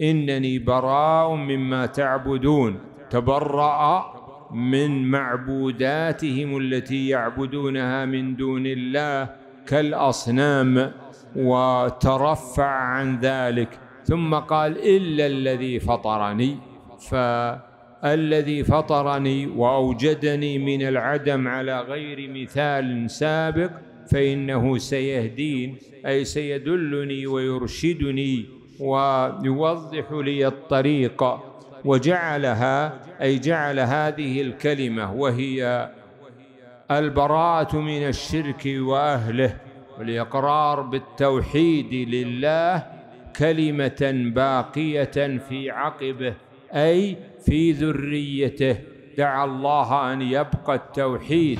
إنني براء مما تعبدون تبرأ من معبوداتهم التي يعبدونها من دون الله كالأصنام وترفع عن ذلك ثم قال إلا الذي فطرني فالذي فطرني وأوجدني من العدم على غير مثال سابق فإنه سيهدين أي سيدلني ويرشدني ويوضح لي الطريق وجعلها أي جعل هذه الكلمة وهي البراءة من الشرك وأهله والإقرار بالتوحيد لله كلمة باقية في عقبه أي في ذريته دعا الله أن يبقى التوحيد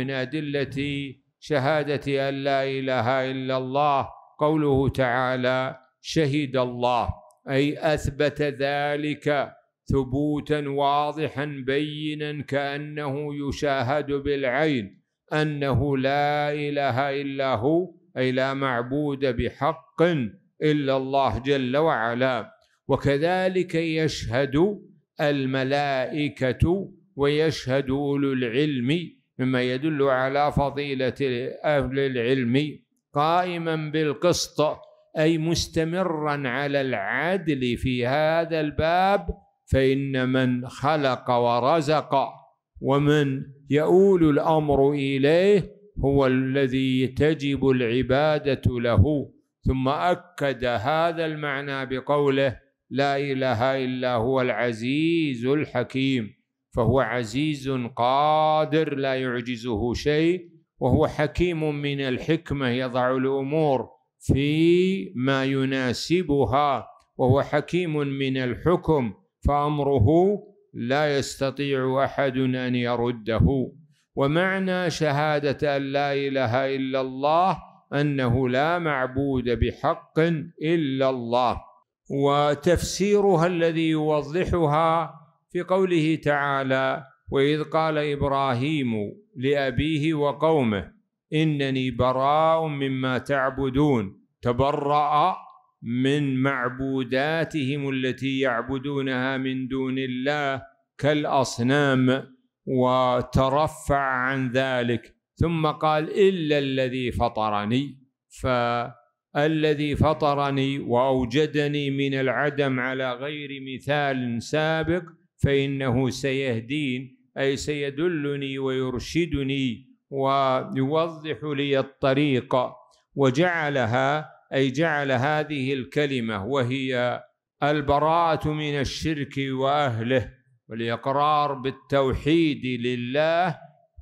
من أدلة شهادة أن لا إله إلا الله قوله تعالى شهد الله اي اثبت ذلك ثبوتا واضحا بينا كانه يشاهد بالعين انه لا اله الا هو اي لا معبود بحق الا الله جل وعلا وكذلك يشهد الملائكه ويشهد اولو العلم مما يدل على فضيله اهل العلم قائما بالقسط اي مستمرا على العدل في هذا الباب فان من خلق ورزق ومن يؤول الامر اليه هو الذي تجب العباده له ثم اكد هذا المعنى بقوله لا اله الا هو العزيز الحكيم فهو عزيز قادر لا يعجزه شيء وهو حكيم من الحكمه يضع الامور في ما يناسبها وهو حكيم من الحكم فامره لا يستطيع احد ان يرده ومعنى شهاده ان لا اله الا الله انه لا معبود بحق الا الله وتفسيرها الذي يوضحها في قوله تعالى واذ قال ابراهيم لابيه وقومه إنني براء مما تعبدون تبرأ من معبوداتهم التي يعبدونها من دون الله كالأصنام وترفع عن ذلك ثم قال إلا الذي فطرني فالذي فطرني وأوجدني من العدم على غير مثال سابق فإنه سيهدين أي سيدلني ويرشدني ويوضح لي الطريق وجعلها أي جعل هذه الكلمة وهي البراءة من الشرك وأهله والإقرار بالتوحيد لله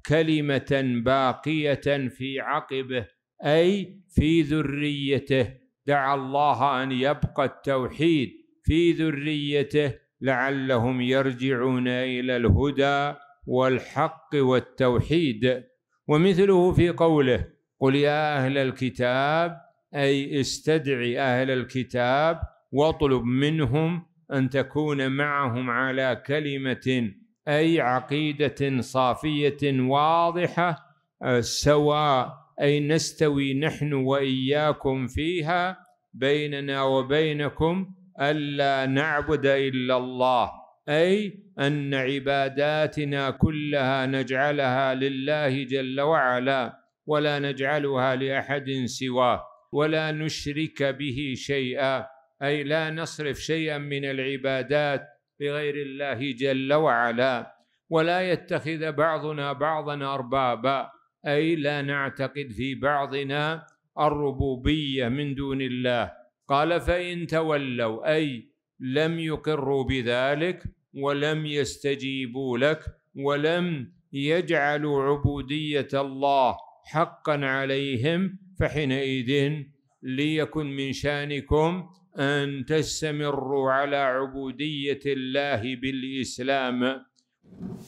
كلمة باقية في عقبه أي في ذريته دعا الله أن يبقى التوحيد في ذريته لعلهم يرجعون إلى الهدى والحق والتوحيد ومثله في قوله قل يا أهل الكتاب أي استدعي أهل الكتاب واطلب منهم أن تكون معهم على كلمة أي عقيدة صافية واضحة آه، سواء أي نستوي نحن وإياكم فيها بيننا وبينكم ألا نعبد إلا الله اي ان عباداتنا كلها نجعلها لله جل وعلا ولا نجعلها لاحد سواه ولا نشرك به شيئا اي لا نصرف شيئا من العبادات لغير الله جل وعلا ولا يتخذ بعضنا بعضا اربابا اي لا نعتقد في بعضنا الربوبيه من دون الله قال فان تولوا اي لم يقروا بذلك ولم يستجيبوا لك ولم يجعلوا عبوديه الله حقا عليهم فحينئذ ليكن من شانكم ان تستمروا على عبوديه الله بالاسلام